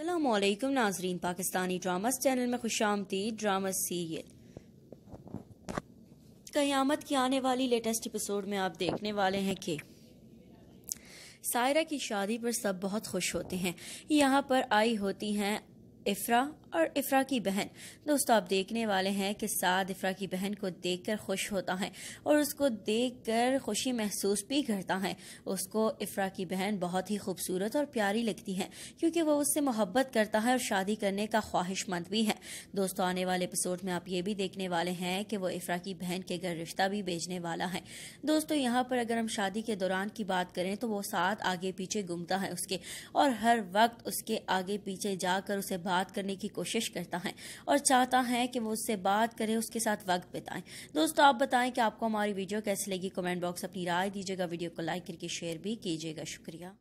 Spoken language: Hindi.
असलम नाजरीन पाकिस्तानी ड्रामास चैनल में खुश ड्रामा सीरियल क़यामत की आने वाली लेटेस्ट एपिसोड में आप देखने वाले हैं कि सायरा की शादी पर सब बहुत खुश होते हैं यहाँ पर आई होती हैं इफ्रा और इफ्रा की बहन दोस्तों आप देखने वाले हैं कि साद इफ्रा की बहन को देखकर खुश होता है और उसको देखकर खुशी महसूस भी करता है उसको इफ्रा की बहन बहुत ही खूबसूरत और प्यारी लगती है क्योंकि वो उससे मोहब्बत करता है और शादी करने का ख्वाहिशमंद भी है दोस्तों आने वाले एपिसोड में आप ये भी देखने वाले हैं कि वो इफ्रा की बहन के घर रिश्ता भी भेजने वाला है दोस्तों यहाँ पर अगर हम शादी के दौरान की बात करें तो वो साथ आगे पीछे घूमता है उसके और हर वक्त उसके आगे पीछे जाकर उसे बात करने की कोशिश करता है और चाहता है कि वो उससे बात करें उसके साथ वक्त बिताएं दोस्तों आप बताएं कि आपको हमारी वीडियो कैसी लगी कमेंट बॉक्स अपनी राय दीजिएगा वीडियो को लाइक करके शेयर भी कीजिएगा शुक्रिया